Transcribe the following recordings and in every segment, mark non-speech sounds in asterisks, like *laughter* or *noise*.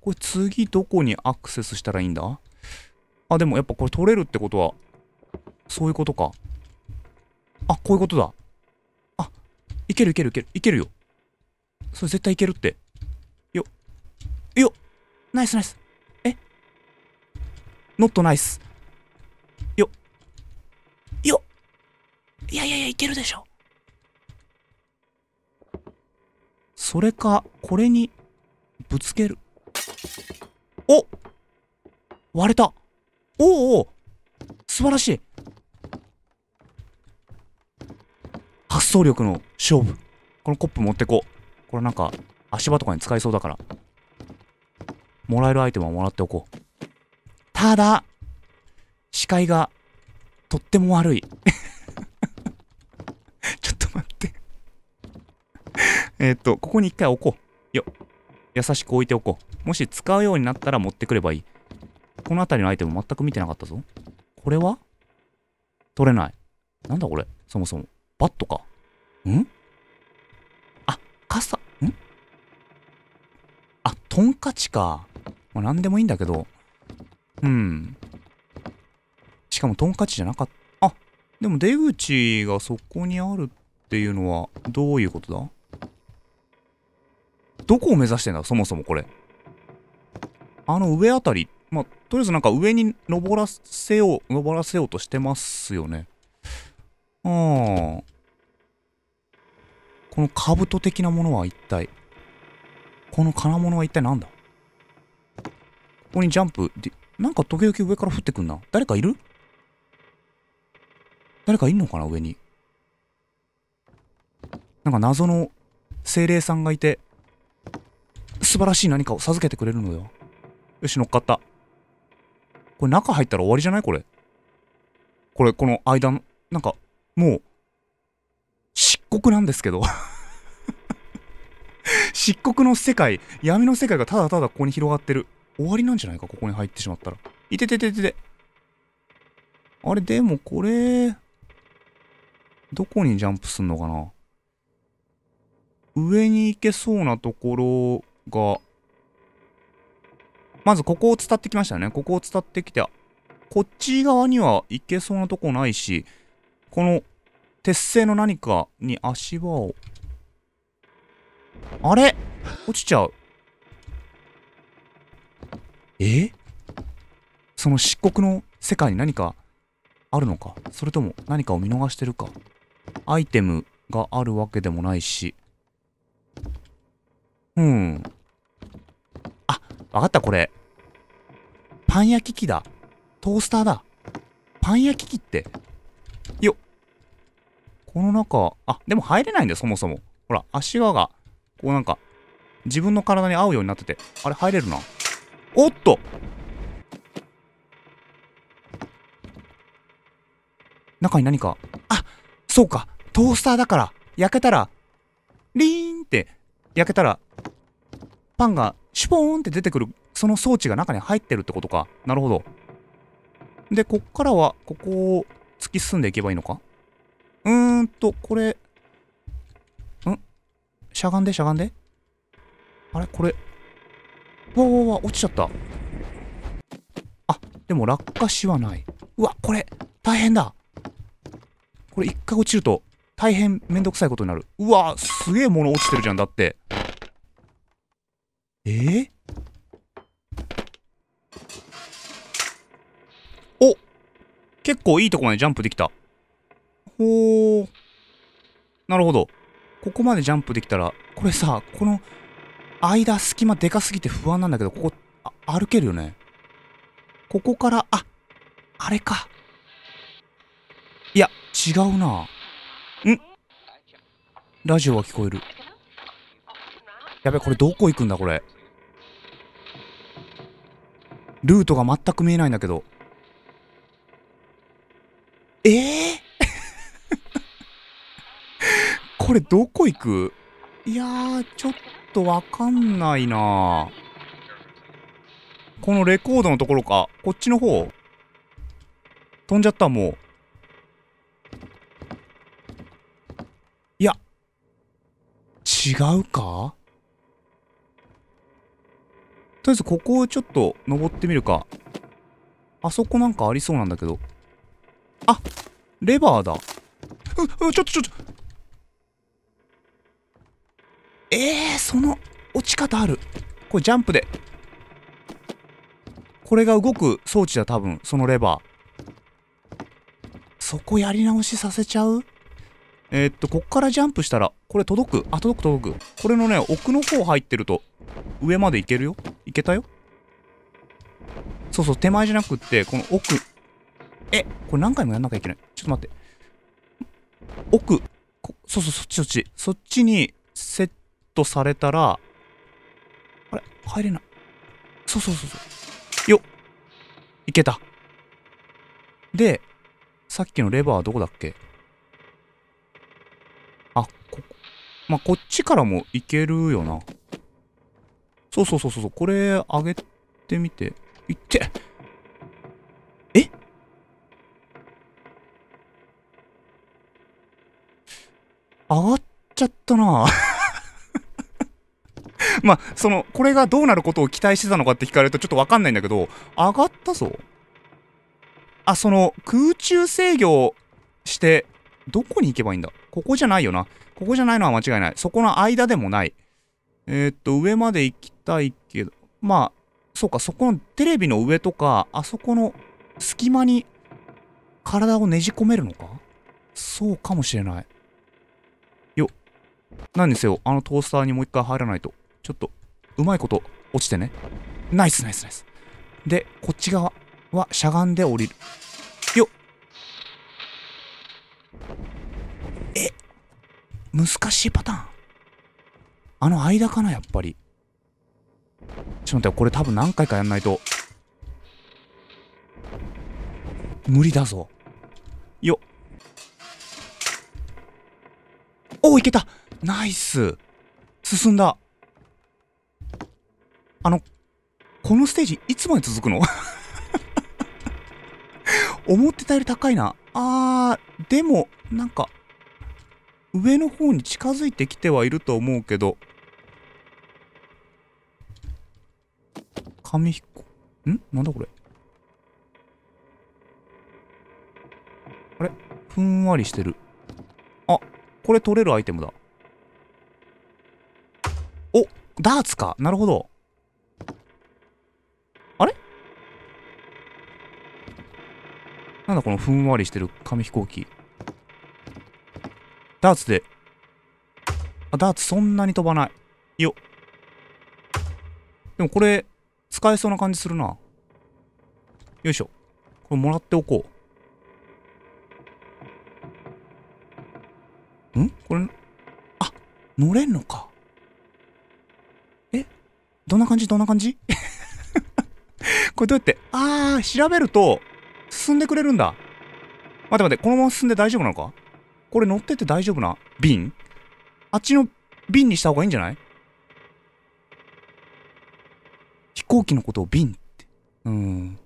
これ次どこにアクセスしたらいいんだあ、でもやっぱこれ取れるってことは、そういうことか。あ、こういうことだ。あ、いけるいけるいける。いけるよ。それ絶対いけるって。よ。よナイスナイス。えノットナイス。よ。よいやいやいや、いけるでしょ。それか、これにぶつける。お割れたおお素晴らしい発想力の勝負このコップ持ってこうこれなんか足場とかに使えそうだからもらえるアイテムはもらっておこうただ視界がとっても悪い *laughs* ちょっと待って *laughs* えっとここに一回置こうよ優しく置いておこうもし使うようになったら持ってくればいい。この辺りのアイテム全く見てなかったぞ。これは取れない。なんだこれそもそも。バットか。んあ、傘。んあ、トンカチか。まあ、なんでもいいんだけど。うん。しかもトンカチじゃなかった。あ、でも出口がそこにあるっていうのはどういうことだどこを目指してんだそもそもこれ。あの上あたり、まあ、とりあえずなんか上に登らせよう、登らせようとしてますよね。ーん。この兜的なものは一体。この金物は一体何だここにジャンプ。で、なんか時々上から降ってくんな。誰かいる誰かいんのかな上に。なんか謎の精霊さんがいて、素晴らしい何かを授けてくれるのよ。よし、乗っかった。これ中入ったら終わりじゃないこれ。これ、この間の、なんか、もう、漆黒なんですけど *laughs* 漆黒の世界、闇の世界がただただここに広がってる。終わりなんじゃないかここに入ってしまったら。いててててて。あれ、でもこれ、どこにジャンプすんのかな上に行けそうなところがまずここを伝ってきましたね。ここを伝ってきて、こっち側には行けそうなとこないし、この鉄製の何かに足場を。あれ落ちちゃう。えその漆黒の世界に何かあるのかそれとも何かを見逃してるかアイテムがあるわけでもないし。うん。あ、わかったこれ。パン焼き器だ。トースターだ。パン焼き器って。よっ。この中、あ、でも入れないんだよ、そもそも。ほら、足輪が、こうなんか、自分の体に合うようになってて。あれ、入れるな。おっと中に何か、あ、そうか、トースターだから、焼けたら、リーンって、焼けたら、パンがシュポーンって出てくるその装置が中に入ってるってことか。なるほど。で、こっからは、ここを突き進んでいけばいいのかうーんと、これ、んしゃがんでしゃがんであれこれ。わわわ、落ちちゃった。あ、でも落下しはない。うわ、これ、大変だ。これ一回落ちると、大変めんどくさいことになる。うわ、すげえ物落ちてるじゃん、だって。構いいとこまでジャンプできた。ほー。なるほど。ここまでジャンプできたら、これさ、この、間、隙間でかすぎて不安なんだけど、ここ、歩けるよね。ここから、あ、あれか。いや、違うな。んラジオが聞こえる。やべ、これどこ行くんだ、これ。ルートが全く見えないんだけど。れどこ行くいやー、ちょっとわかんないなこのレコードのところか。こっちの方。飛んじゃった、もう。いや。違うかとりあえずここをちょっと登ってみるか。あそこなんかありそうなんだけど。あレバーだ。う、う、ちょっとちょっと。えー、その落ち方ある。これジャンプで。これが動く装置だ、多分。そのレバー。そこやり直しさせちゃうえー、っと、こっからジャンプしたら、これ届く。あ、届く届く。これのね、奥の方入ってると、上まで行けるよ。行けたよ。そうそう、手前じゃなくって、この奥。え、これ何回もやんなきゃいけない。ちょっと待って。奥。そうそう、そっちそっち。そっちに設とされたら、あれ入れない。そうそうそうそう。よっ。いけた。で、さっきのレバーはどこだっけあ、ここ。まあ、こっちからもいけるよな。そうそうそうそう。これ、上げてみて。いって。え上がっちゃったなまあ、その、これがどうなることを期待してたのかって聞かれるとちょっとわかんないんだけど、上がったぞ。あ、その、空中制御して、どこに行けばいいんだここじゃないよな。ここじゃないのは間違いない。そこの間でもない。えー、っと、上まで行きたいけど、まあ、そうか、そこのテレビの上とか、あそこの隙間に体をねじ込めるのかそうかもしれない。よ。なんですよ。あのトースターにもう一回入らないと。ちょっと、うまいこと落ちてね。ナイスナイスナイス。で、こっち側はしゃがんで降りる。よっえ難しいパターン。あの間かな、やっぱり。ちょっと待って、これ多分何回かやんないと。無理だぞ。よっ。おお、いけたナイス進んだあの、このステージいつまで続くの *laughs* 思ってたより高いな。あー、でも、なんか、上の方に近づいてきてはいると思うけど、紙うんなんだこれ。あれふんわりしてる。あ、これ取れるアイテムだ。お、ダーツか。なるほど。だこのふんわりしてる紙飛行機。ダーツで。あ、ダーツそんなに飛ばない。よでもこれ、使えそうな感じするな。よいしょ。これもらっておこう。んこれ、あ、乗れんのか。えどんな感じどんな感じ *laughs* これどうやってああ調べると、進んでくれるんだ。待って待って、このまま進んで大丈夫なのかこれ乗ってて大丈夫な瓶あっちの瓶にした方がいいんじゃない飛行機のことを瓶って。うん。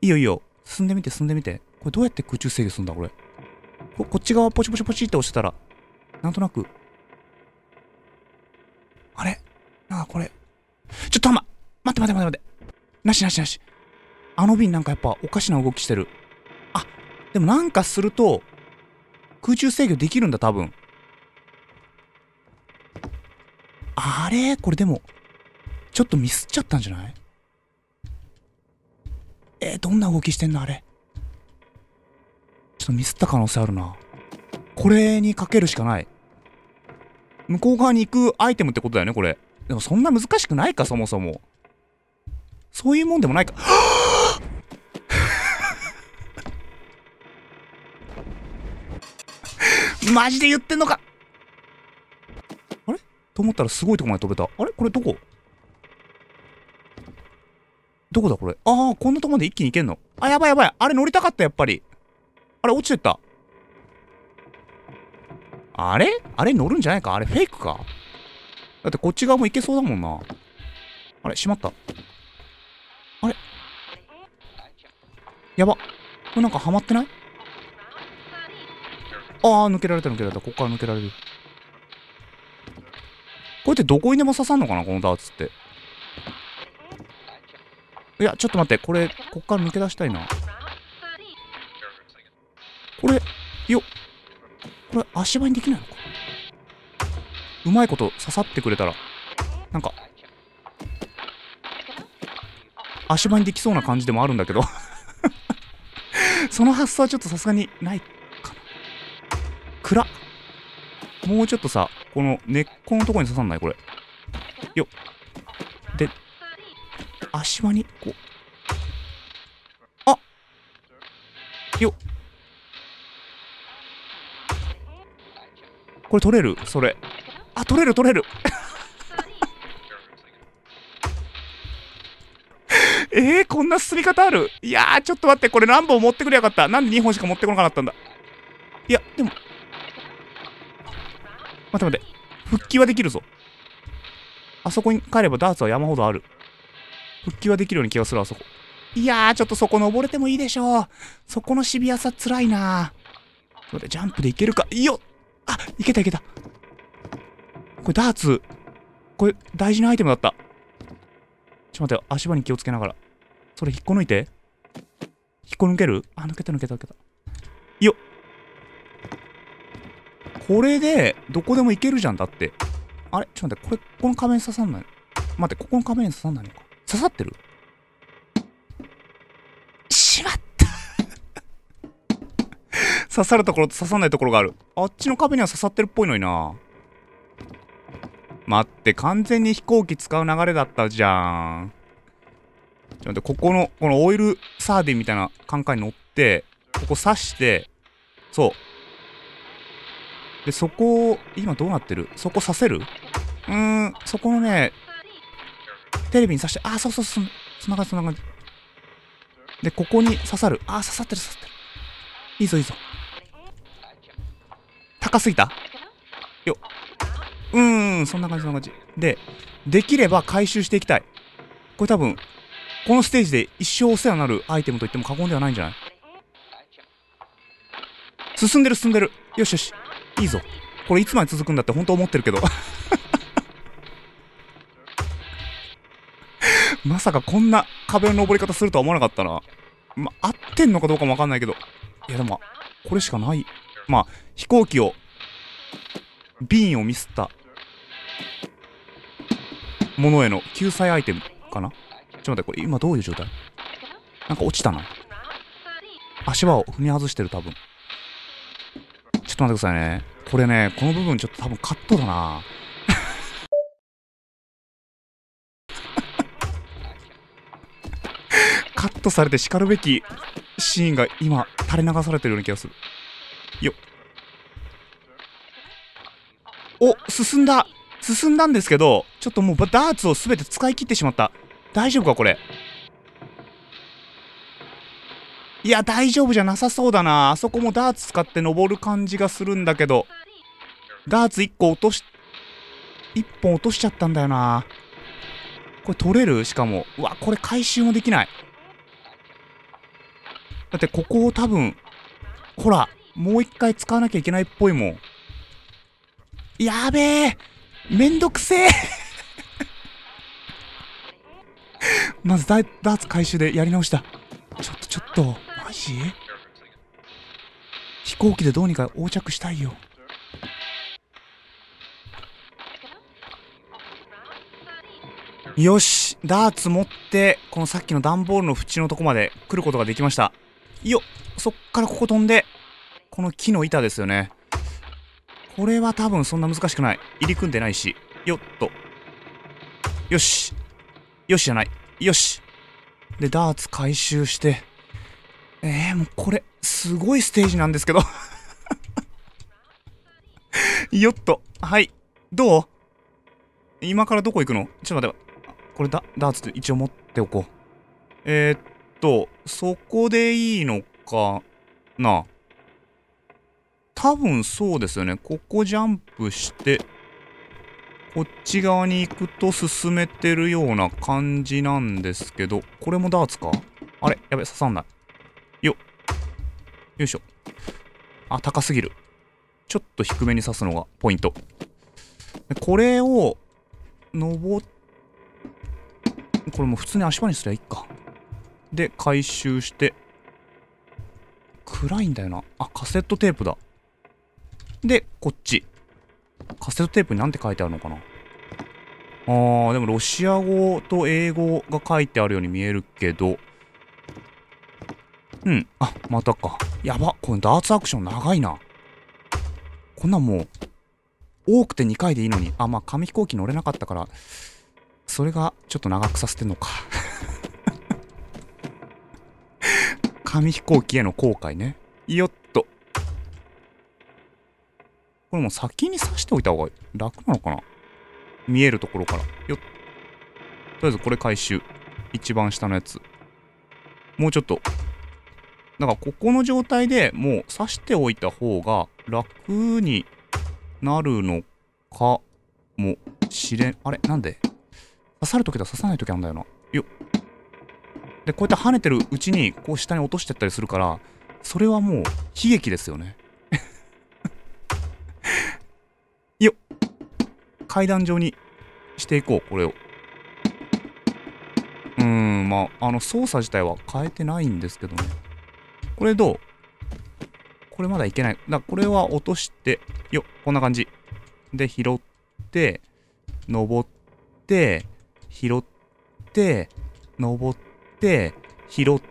いいよいいよ。進んでみて進んでみて。これどうやって空中制御するんだこれ。ここっち側ポチポチポチって押してたら、なんとなく。あれなんかこれ。ちょっとま、待って待って待って待って。なしなしなし。あの瓶なんかやっぱおかしな動きしてる。あ、でもなんかすると、空中制御できるんだ、多分。あれこれでも、ちょっとミスっちゃったんじゃないえー、どんな動きしてんのあれ。ちょっとミスった可能性あるな。これにかけるしかない。向こう側に行くアイテムってことだよね、これ。でもそんな難しくないか、そもそも。そういうもんでもないか。*gasps* マジで言ってんのかあれと思ったらすごいとこまで飛べた。あれこれどこどこだこれああ、こんなとこまで一気に行けんの。あ、やばいやばい。あれ乗りたかった、やっぱり。あれ落ちてった。あれあれ乗るんじゃないかあれフェイクかだってこっち側も行けそうだもんな。あれ閉まった。あれやば。これなんかハマってないああ、抜けられた抜けられた。こっから抜けられる。こうやってどこにでも刺さんのかなこのダーツって。いや、ちょっと待って。これ、こっから抜け出したいな。これ、よこれ、足場にできないのかうまいこと刺さってくれたら、なんか、足場にできそうな感じでもあるんだけど *laughs* その発想はちょっとさすがにない暗もうちょっとさ、この根っこのとこに刺さんないこれ。よっ。で、足場に、こう。あよっ。これ取れるそれ。あ、取れる取れる *laughs* えー、こんな進み方あるいやー、ちょっと待って、これ何本持ってくりゃよかった。なんで2本しか持ってこなかったんだ。いや、でも、待って待って。復帰はできるぞ。あそこに帰ればダーツは山ほどある。復帰はできるように気がする、あそこ。いやー、ちょっとそこ登れてもいいでしょう。そこのシビアさ辛いなー。待って、ジャンプでいけるか。いいよあ、いけたいけた。これダーツ。これ大事なアイテムだった。ちょっと待って、足場に気をつけながら。それ引っこ抜いて。引っこ抜けるあ、抜けた抜けた抜けた。よこれで、どこでも行けるじゃんだって。あれちょっと待って、これ、この壁に刺さんない。待って、ここの壁に刺さんないのか。刺さってるしまった *laughs* 刺さるところと刺さないところがある。あっちの壁には刺さってるっぽいのにな。待って、完全に飛行機使う流れだったじゃん。ちょっと待って、ここの、このオイルサーディンみたいなカンカンに乗って、ここ刺して、そう、で、そこを、今どうなってるそこさせるうーん、そこのね、テレビに刺して、あ、そうそうそう、そんな感じ、そんな感じ。で、ここに刺さる。あ、刺さってる、刺さってる。いいぞ、いいぞ。高すぎたようーん、そんな感じ、そんな感じ。で、できれば回収していきたい。これ多分、このステージで一生お世話になるアイテムと言っても過言ではないんじゃない進んでる、進んでる。よしよし。いいぞこれいつまで続くんだって本当思ってるけど *laughs* まさかこんな壁の登り方するとは思わなかったなま合ってんのかどうかもわかんないけどいやでもこれしかないまあ飛行機を瓶をミスったものへの救済アイテムかなちょっと待ってこれ今どういう状態なんか落ちたな足場を踏み外してる多分ちょっと待ってくださいねこれね、この部分ちょっと多分カットだな。*laughs* カットされてしかるべきシーンが今垂れ流されてるような気がする。よお進んだ進んだんですけど、ちょっともうダーツを全て使い切ってしまった。大丈夫かこれ。いや、大丈夫じゃなさそうだな。あそこもダーツ使って登る感じがするんだけど。ダーツ1個落とし、1本落としちゃったんだよな。これ取れるしかも。うわ、これ回収もできない。だってここを多分、ほら、もう一回使わなきゃいけないっぽいもん。やべえめんどくせえ *laughs* まずダダーツ回収でやり直した。ちょっとちょっと。ジ飛行機でどうにか横着したいよよしダーツ持ってこのさっきの段ボールの縁のとこまで来ることができましたよそっからここ飛んでこの木の板ですよねこれは多分そんな難しくない入り組んでないしよっとよしよしじゃないよしでダーツ回収してえー、もうこれ、すごいステージなんですけど *laughs* よっと。はい。どう今からどこ行くのちょっと待って。これだ、ダーツって一応持っておこう。えー、っと、そこでいいのかな多分そうですよね。ここジャンプして、こっち側に行くと進めてるような感じなんですけど、これもダーツかあれやべ、刺さんない。よいしょ。あ、高すぎる。ちょっと低めに刺すのがポイント。これを、登っ、これも普通に足場にすりゃいいか。で、回収して、暗いんだよな。あ、カセットテープだ。で、こっち。カセットテープに何て書いてあるのかなあー、でもロシア語と英語が書いてあるように見えるけど、うん。あ、またか。やば。このダーツアクション長いな。こんなんもう、多くて2回でいいのに。あ、まあ、紙飛行機乗れなかったから、それがちょっと長くさせてんのか。*laughs* 紙飛行機への後悔ね。よっと。これもう先に刺しておいた方が楽なのかな見えるところから。よっ。とりあえずこれ回収。一番下のやつ。もうちょっとだからここの状態でもう刺しておいた方が楽になるのかもしれん。あれなんで刺さるときと刺さないときなんだよな。よっ。で、こうやって跳ねてるうちに、こう下に落としてったりするから、それはもう悲劇ですよね。よ *laughs* っ。階段状にしていこう、これを。うーん、まあ、あの、操作自体は変えてないんですけどね。これどうこれまだいけない。だこれは落として、よこんな感じ。で、拾って、登って、拾って、登って、拾って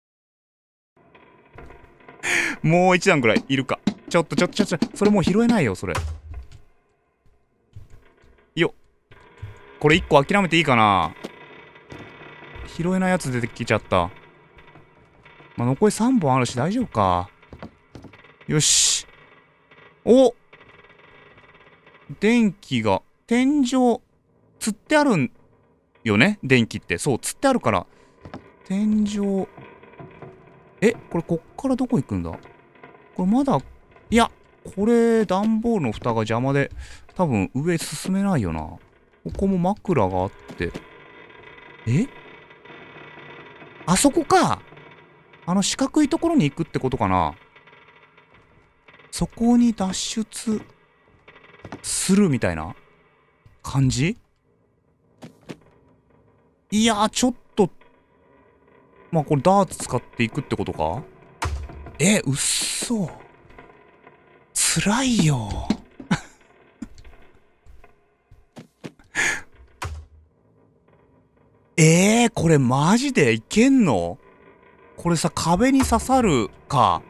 *laughs* もう一段ぐらいいるか。ちょっとちょっとちょっと、それもう拾えないよ、それ。よこれ一個諦めていいかな拾えないやつ出てきちゃった。まあ、残り3本あるし大丈夫か。よし。お電気が、天井、つってあるんよね電気って。そう、つってあるから。天井。え、これこっからどこ行くんだこれまだ、いや、これ、段ボールの蓋が邪魔で、多分上進めないよな。ここも枕があって。えあそこか。あの四角いところに行くってことかな。そこに脱出するみたいな感じいやちょっと、まあこれダーツ使っていくってことかえ、うっそ。辛いよ。これマジでいけんのこれさ、壁に刺さるか。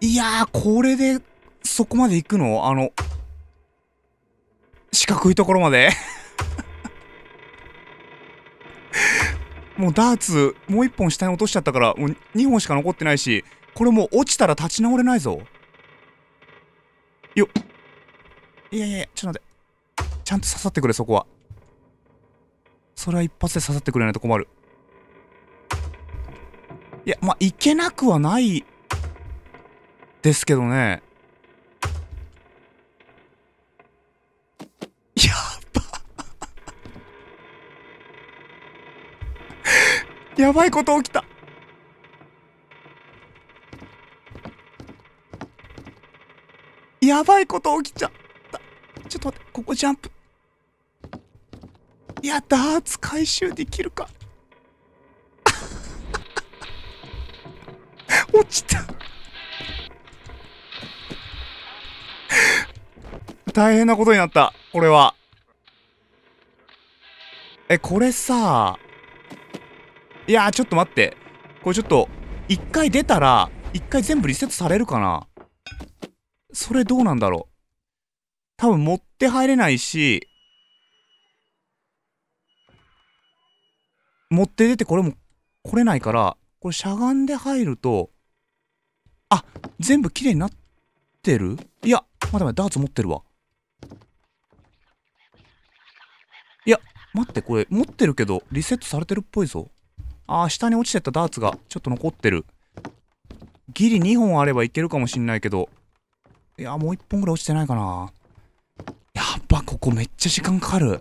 いやー、これで、そこまで行くのあの、四角いところまで *laughs* もうダーツ、もう一本下に落としちゃったから、もう二本しか残ってないし、これもう落ちたら立ち直れないぞ。よっ。いやいやいや、ちょっと待って。ちゃんと刺さってくれ、そこは。それは一発で刺さってくれないと困るいやまあいけなくはないですけどねやば *laughs* やばいこと起きたやばいこと起きちゃったちょっと待ってここジャンプいや、ダーツ回収できるか。*laughs* 落ちた。大変なことになった。これは。え、これさ。いやちょっと待って。これちょっと、一回出たら、一回全部リセットされるかなそれどうなんだろう多分持って入れないし、持って出てこれも来れないから、これしゃがんで入ると、あ、全部綺麗になってるいや、まだまだダーツ持ってるわ。いや、待って、これ持ってるけど、リセットされてるっぽいぞ。あー、下に落ちてったダーツがちょっと残ってる。ギリ2本あればいけるかもしんないけど、いや、もう1本ぐらい落ちてないかな。やっぱここめっちゃ時間かかる。